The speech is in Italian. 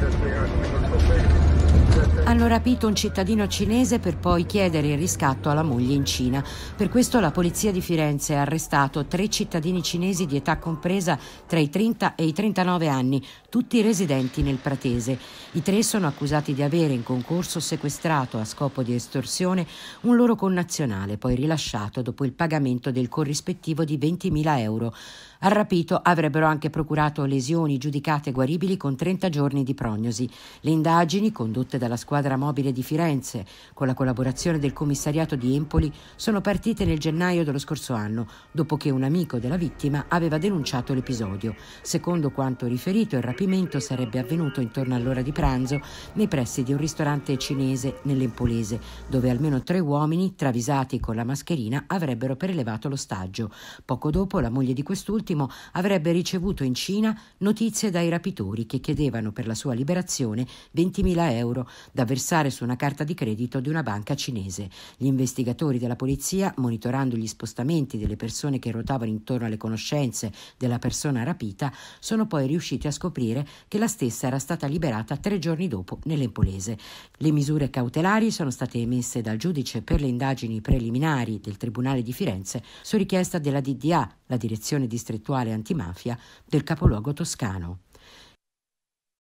Yeah. hanno rapito un cittadino cinese per poi chiedere il riscatto alla moglie in Cina. Per questo la polizia di Firenze ha arrestato tre cittadini cinesi di età compresa tra i 30 e i 39 anni, tutti residenti nel Pratese. I tre sono accusati di avere in concorso sequestrato a scopo di estorsione un loro connazionale, poi rilasciato dopo il pagamento del corrispettivo di 20.000 euro. Al rapito avrebbero anche procurato lesioni giudicate guaribili con 30 giorni di prognosi. Le indagini condotte dalla squadra squadra mobile di Firenze, con la collaborazione del commissariato di Empoli, sono partite nel gennaio dello scorso anno, dopo che un amico della vittima aveva denunciato l'episodio. Secondo quanto riferito, il rapimento sarebbe avvenuto intorno all'ora di pranzo nei pressi di un ristorante cinese nell'Empolese, dove almeno tre uomini, travisati con la mascherina, avrebbero prelevato l'ostaggio. Poco dopo, la moglie di quest'ultimo avrebbe ricevuto in Cina notizie dai rapitori che chiedevano per la sua liberazione 20.000 euro da versare su una carta di credito di una banca cinese. Gli investigatori della polizia, monitorando gli spostamenti delle persone che ruotavano intorno alle conoscenze della persona rapita, sono poi riusciti a scoprire che la stessa era stata liberata tre giorni dopo nell'Empolese. Le misure cautelari sono state emesse dal giudice per le indagini preliminari del Tribunale di Firenze su richiesta della DDA, la Direzione Distrettuale Antimafia, del capoluogo toscano.